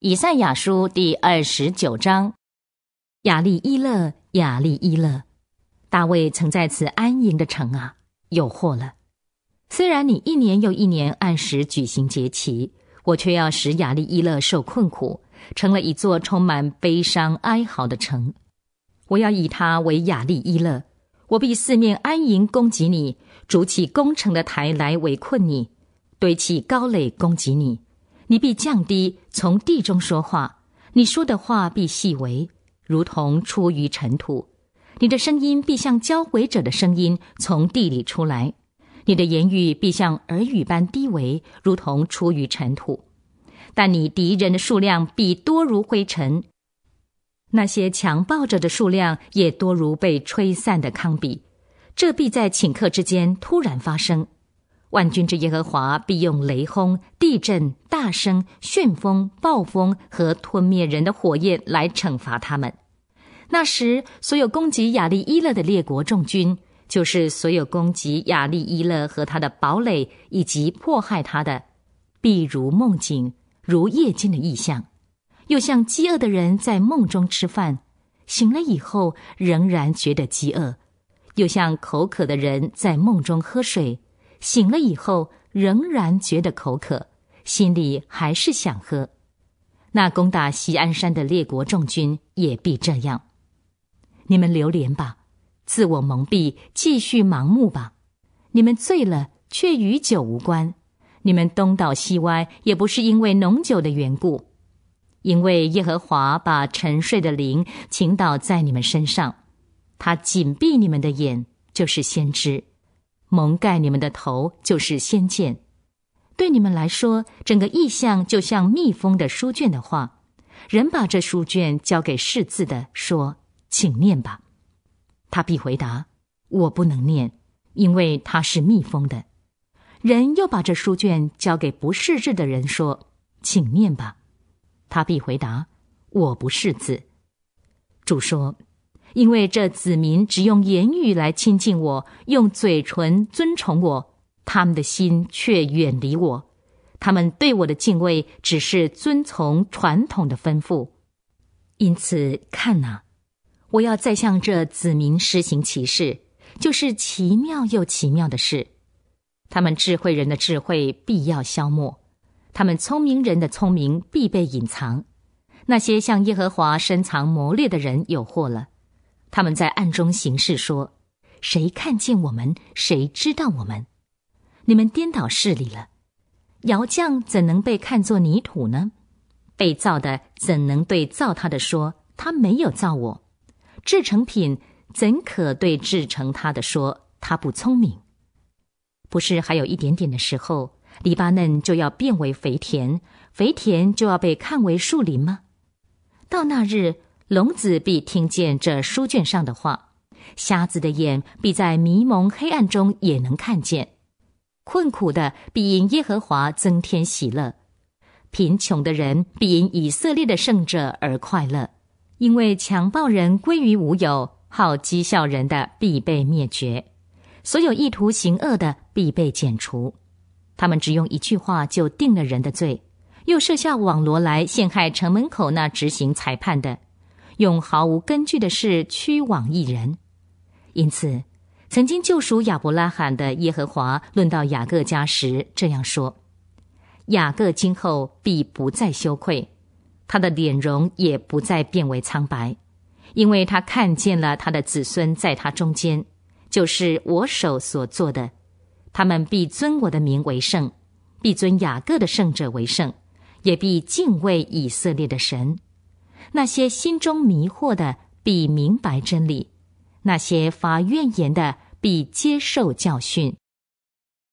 以赛亚书第二十九章：雅利伊勒，雅利伊勒，大卫曾在此安营的城啊，有祸了！虽然你一年又一年按时举行节期，我却要使雅利伊勒受困苦，成了一座充满悲伤哀嚎的城。我要以他为雅利伊勒，我必四面安营攻击你，筑起攻城的台来围困你，堆起高垒攻击你。你必降低从地中说话，你说的话必细微，如同出于尘土；你的声音必像交鬼者的声音从地里出来，你的言语必像耳语般低微，如同出于尘土。但你敌人的数量必多如灰尘，那些强暴者的数量也多如被吹散的糠秕。这必在顷刻之间突然发生。万军之耶和华必用雷轰、地震。大声、旋风、暴风和吞灭人的火焰来惩罚他们。那时，所有攻击亚利伊勒的列国众军，就是所有攻击亚利伊勒和他的堡垒以及迫害他的，譬如梦境，如夜间的异象，又像饥饿的人在梦中吃饭，醒了以后仍然觉得饥饿；又像口渴的人在梦中喝水，醒了以后仍然觉得口渴。心里还是想喝，那攻打西安山的列国众军也必这样。你们流连吧，自我蒙蔽，继续盲目吧。你们醉了，却与酒无关；你们东倒西歪，也不是因为浓酒的缘故，因为耶和华把沉睡的灵倾倒在你们身上，他紧闭你们的眼，就是先知；蒙盖你们的头，就是先见。对你们来说，整个意象就像密封的书卷的话，人把这书卷交给识字的说：“请念吧。”他必回答：“我不能念，因为它是密封的。”人又把这书卷交给不识字的人说：“请念吧。”他必回答：“我不识字。”主说：“因为这子民只用言语来亲近我，用嘴唇尊崇我。”他们的心却远离我，他们对我的敬畏只是遵从传统的吩咐，因此看呐，我要再向这子民施行歧视，就是奇妙又奇妙的事。他们智慧人的智慧必要消磨，他们聪明人的聪明必被隐藏。那些向耶和华深藏谋略的人有祸了，他们在暗中行事，说：谁看见我们，谁知道我们？你们颠倒势力了，窑匠怎能被看作泥土呢？被造的怎能对造他的说他没有造我？制成品怎可对制成他的说他不聪明？不是还有一点点的时候，黎巴嫩就要变为肥田，肥田就要被看为树林吗？到那日，聋子必听见这书卷上的话，瞎子的眼必在迷蒙黑暗中也能看见。困苦的必因耶和华增添喜乐，贫穷的人必因以色列的圣者而快乐。因为强暴人归于无有，好讥笑人的必被灭绝，所有意图行恶的必被剪除。他们只用一句话就定了人的罪，又设下网罗来陷害城门口那执行裁判的，用毫无根据的事驱往一人。因此。曾经救赎亚伯拉罕的耶和华论到雅各家时这样说：“雅各今后必不再羞愧，他的脸容也不再变为苍白，因为他看见了他的子孙在他中间，就是我手所做的，他们必尊我的名为圣，必尊雅各的圣者为圣，也必敬畏以色列的神。那些心中迷惑的，必明白真理。”那些发怨言的，必接受教训。